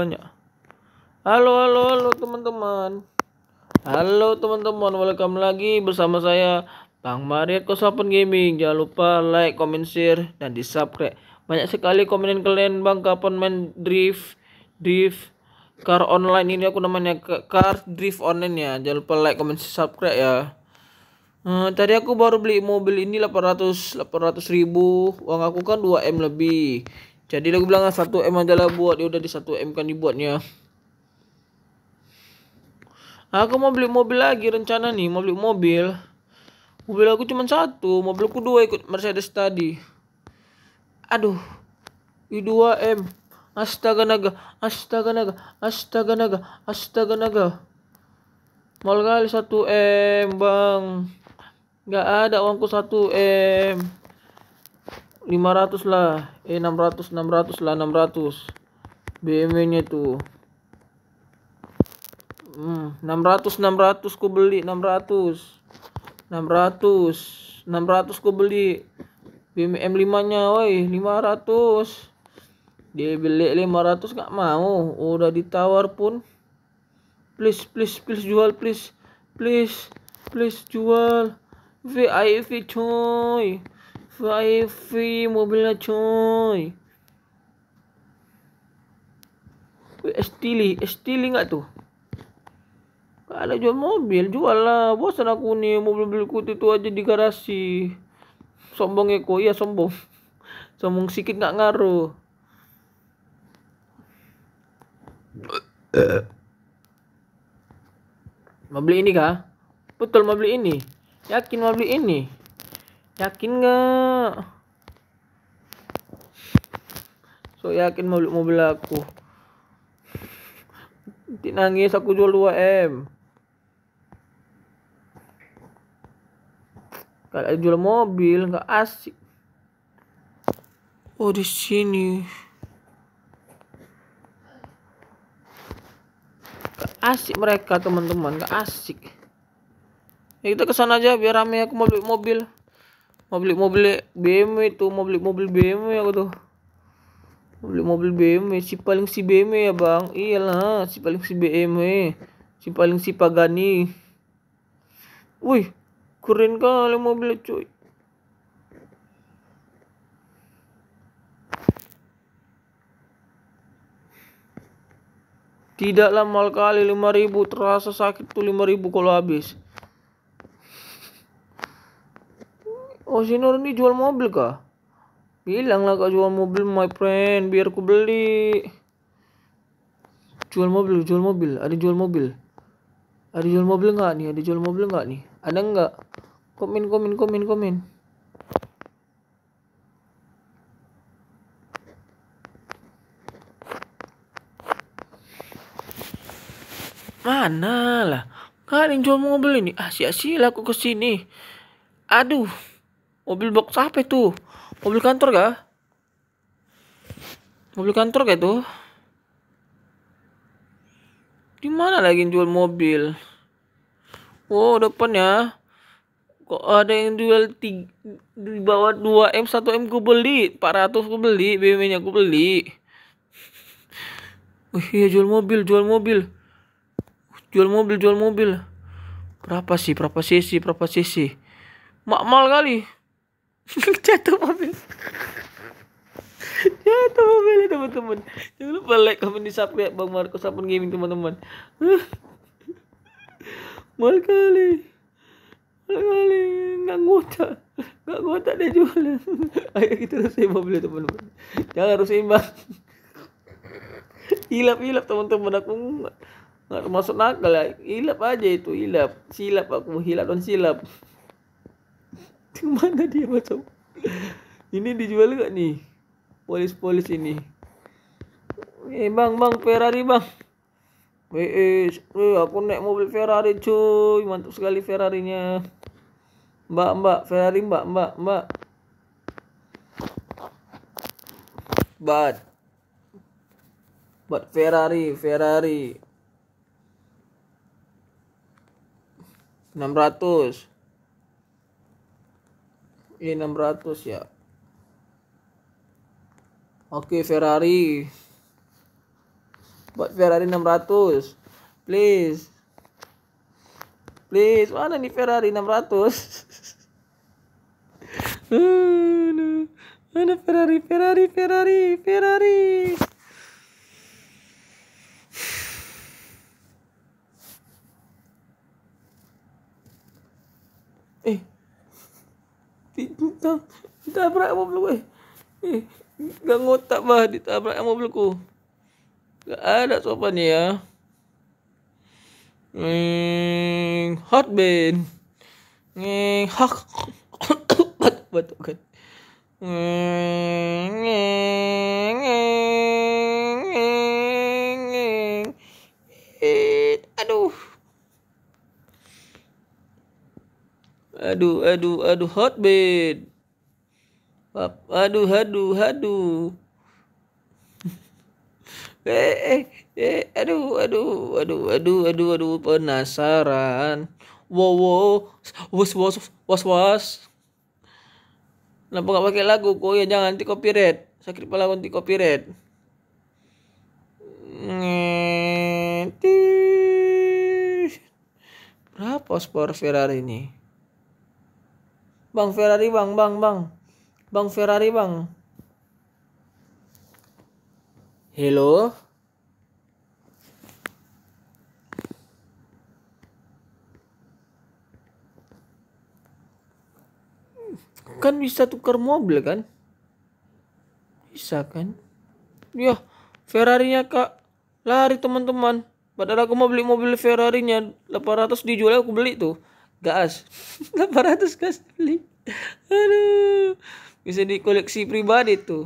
Halo, halo, halo teman-teman. Halo teman-teman, welcome lagi bersama saya Bang Mariat Kosapen Gaming. Jangan lupa like, comment, share, dan di subscribe. Banyak sekali komenin kalian bang kapan main drift, drift car online ini aku namanya car drift online ya. Jangan lupa like, comment, subscribe ya. Hmm, tadi aku baru beli mobil ini 800 800 ribu uang aku kan 2M lebih jadi lagu bilang satu m adalah buat ya udah di satu m kan dibuatnya. Aku mau beli mobil lagi rencana nih, mau beli mobil. Mobil aku cuma satu, mobilku dua ikut Mercedes tadi. Aduh. I2M. Astaga naga, astaga naga, astaga naga, astaga naga. Mal kali satu m Bang. Gak ada uangku satu m 500 lah eh 600 600 lah 600 BMW nya tuh hmm, 600 600 ku beli 600 600 600 ku beli BMW M5 nya woi 500 dia beli 500 gak mau udah oh, ditawar pun please please please jual please please please jual VIP coy Fly free mobilnya coy. Stealing, stealing tak tu? Kalau jual mobil, jual lah. Bosan aku ni mobil beli kutu tu aja di garasi. Sombong eko, iya sombong. Sombong sikit tak ngaruh. Mau beli ini kah? Betul mau beli ini? Yakin mau beli ini? Yakin nggak? So yakin mau mobil aku. Nanti nangis aku jual 2M. Kalau jual mobil nggak asik. Oh di sini. Gak asik mereka teman-teman, gak asik. Ya kita kesana aja biar rame aku mau beli mobil mau beli mobil BMW tuh mau beli mobil BMW aku tuh mau beli mobil BMW si paling si BMW ya bang iyalah si paling si BMW si paling si Pagani wih keren kali mobil cuy Tidaklah lama kali ribu terasa sakit tuh ribu kalau habis. Oh si Nur ini jual mobil kah? Bilanglah kak jual mobil my friend biar ku beli. Jual mobil, jual mobil. Ada jual mobil. Ada jual mobil nggak nih? Ada jual mobil nggak nih? Ada nggak? Komen, komen, komen, komen. Mana lah? kalian jual mobil ini. Ah, sia-sia lah aku kesini. Aduh mobil box apa itu mobil kantor gak mobil kantor gak itu di mana lagi jual mobil wow depan ya? kok ada yang jual tiga, di bawah 2 m 1 m gue beli 400 gue beli bmw nya gue beli Wih, iya jual mobil, jual mobil. Jual mobil, jual mobil. Berapa sih? Berapa cc? Berapa cc? Makmal kali. jatuh mobil jatuh ya teman-teman jangan lupa like comment di subscribe bang Marco Sapun Gaming teman-teman mal kali mal kali nggak ngota nggak ngota dia jualan ayo kita rusain mobilnya teman-teman jangan harus imbang hilap-hilap teman-teman aku nggak termasuk nakal ya hilap aja itu hilap silap aku hilap dan silap kemana dia macam Ini dijual gak nih? Polis-polis ini. Eh bang, bang Ferrari bang. Eh, eh, aku naik mobil Ferrari cuy. Mantap sekali Ferrarinya. Mbak, mbak, Ferrari mbak, mbak, mbak. Bat. Bat Ferrari, Ferrari. 600 ini 600 ya oke Ferrari buat Ferrari 600 please please mana nih Ferrari 600 mana Ferrari Ferrari Ferrari Ferrari Tak tabrak mobil aku. Eh. eh, gang otak bah ditabrak mobil aku. Tak ada sopan ni ya. Hmm, hot bin. Hmm, hak batuk batuk kan. Hmm, hmm, hmm. Aduh, aduh, aduh, hot bed Aduh, aduh, aduh. eh, eh, eh, aduh, aduh, aduh, aduh, aduh, aduh, penasaran. Wow, wow, was, was, was, was. Kenapa gak pakai lagu? Kok ya jangan nanti copyright. Sakit kepala nanti copyright. Berapa sport Ferrari ini? Bang Ferrari bang, bang, bang. Bang Ferrari bang. Halo? Kan bisa tukar mobil kan? Bisa kan? Ya, Ferrarinya kak lari teman-teman. Padahal aku mau beli mobil Ferrarinya 800 dijual aku beli tuh gas 800 gas beli. Aduh. Bisa dikoleksi pribadi tuh.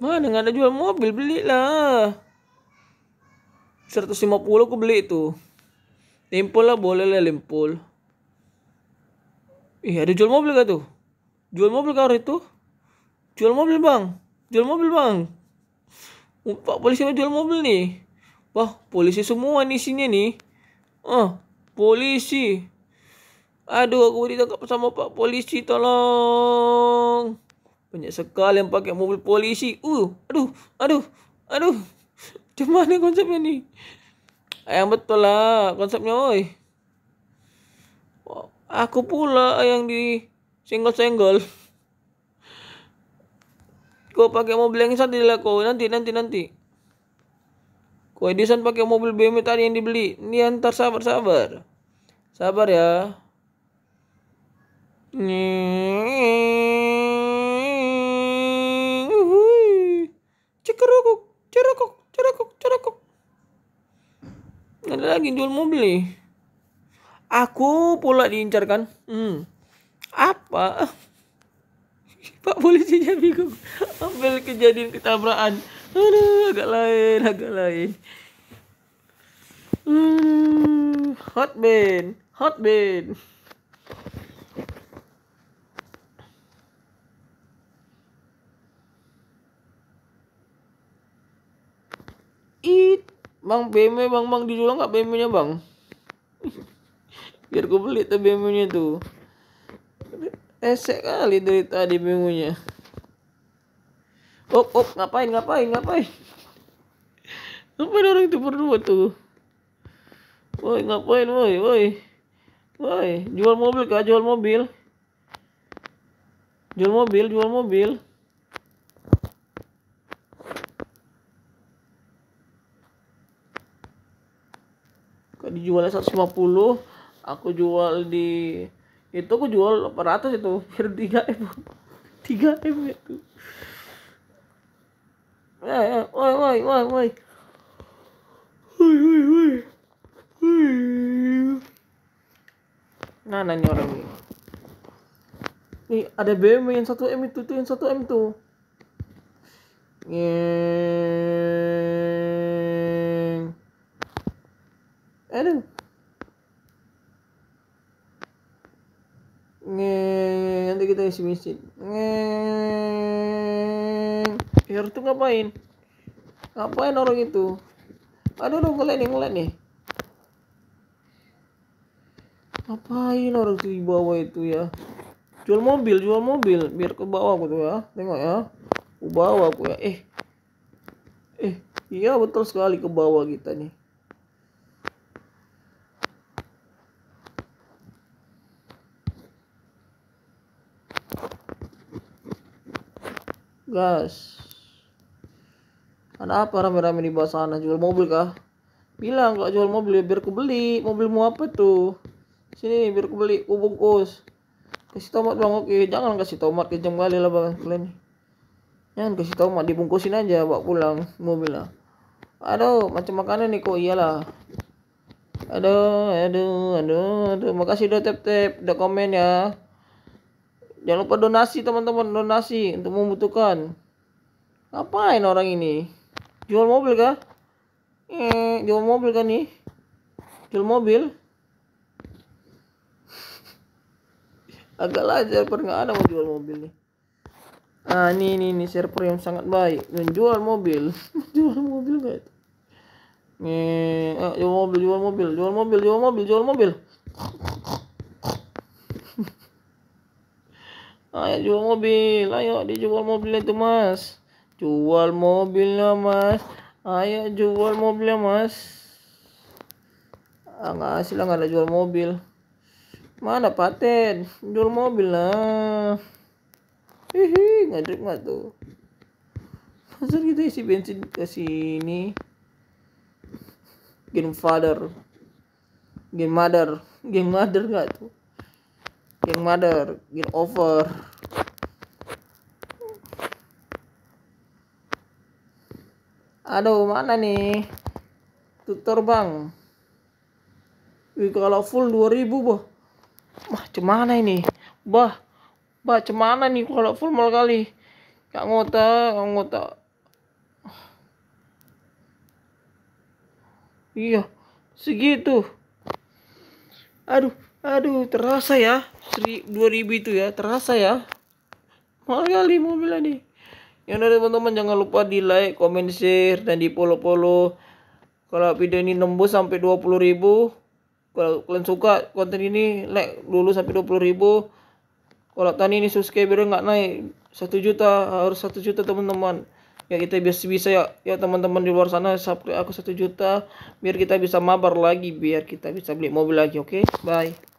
Mana nggak ada jual mobil, belilah. 150 aku beli itu. Limpul lah boleh lah limpul. Ih, ada jual mobil gak tuh? Jual mobil kau itu? jual mobil bang jual mobil bang uh, pak polisi mau jual mobil nih wah polisi semua nih sini nih oh polisi aduh aku ditangkap sama pak polisi tolong banyak sekali yang pakai mobil polisi uh aduh aduh aduh gimana konsepnya nih ayam betul lah konsepnya oi aku pula yang di senggol single kau pakai mobil yang satu lah kau nanti nanti nanti kau Edison pakai mobil BMW tadi yang dibeli ini antar sabar sabar sabar ya Cekerukuk, cerekuk, cerekuk, cerekuk. Ada lagi jual mobil nih. Aku pula diincarkan. Hmm. Apa? Pak polisinya bingung ambil kejadian ketabrakan. Aduh, agak lain, agak lain. Uh, hot band, hot band. It, Bang BMW, Bang Bang dijual nggak BMW-nya, Bang? Biar gue beli tuh BMW-nya tuh. Esek kali dari tadi bingungnya. Op, op, ngapain, ngapain, ngapain? Ngapain orang itu berdua tuh? Woi, ngapain, woi, woi. Woi, jual mobil kah? Jual mobil. Jual mobil, jual mobil. kak dijualnya 150, aku jual di itu aku jual 800 itu hampir 3 m 3 m itu eh, eh woi woi woi woi woi woi woi nah nanya orang ini nih ada BM yang 1 m itu tuh yang 1 m tuh Yeah. Aduh. Ngeng, nanti kita isi mesin. Ngeng. Air tuh ngapain? Ngapain orang itu? Aduh, dong ngelain nih, ngelag nih. Ngapain orang tuh di bawah itu ya? Jual mobil, jual mobil. Biar ke bawah aku tuh ya. Tengok ya. Ke bawah aku ya. Eh. Eh, iya betul sekali ke bawah kita nih. Gas. Ada apa rame-rame di bawah sana? Jual mobil kah? Bilang kalau jual mobil ya biar ku beli. Mobilmu apa tuh? Sini biar ku beli. Ku bungkus. Kasih tomat bang. Oke, jangan kasih tomat. Kejam kali lah bang. Kalian. Jangan kasih tomat. Dibungkusin aja. Bawa pulang mobil lah. Aduh, macam makanan nih kok. Iyalah. Aduh, aduh, aduh, aduh. Makasih udah tap-tap. Udah komen ya. Jangan lupa donasi teman-teman, donasi untuk membutuhkan. Ngapain orang ini? Jual mobil kah? Eh, jual mobil kah nih? Jual mobil? Agak lajar pernah nggak ada mau jual mobil nih. Nah, ini ini ini server yang sangat baik jual mobil. jual mobil guys. Nih, eh, ah, jual mobil, jual mobil, jual mobil, jual mobil, jual mobil. Ayo jual mobil, ayo dijual mobilnya itu mas. Jual mobilnya mas. Ayo jual mobilnya mas. Ah nggak hasil nggak ada jual mobil. Mana paten? Jual mobil lah. Hihi ngadrip nggak tuh? Masa kita gitu isi bensin ke sini? Game game father, mother, game mother nggak tuh? King Mother, Get Over. Aduh, mana nih? Tutor bang. Wih, kalau full 2000, boh. Wah, cemana ini? Bah, bah, cemana nih kalau full mal kali? Gak ngota, gak ngota. Iya, segitu. Aduh, Aduh, terasa ya. 2000 itu ya, terasa ya. Mahal kali mobil nih. Yang dari teman-teman jangan lupa di like, komen, share, dan di follow-follow. Kalau video ini nembus sampai 20 ribu. Kalau kalian suka konten ini, like dulu sampai 20 ribu. Kalau tadi ini udah nggak naik satu juta, harus satu juta teman-teman. Ya kita bisa bisa ya, ya teman-teman di luar sana subscribe aku satu juta biar kita bisa mabar lagi, biar kita bisa beli mobil lagi, oke? Okay? Bye.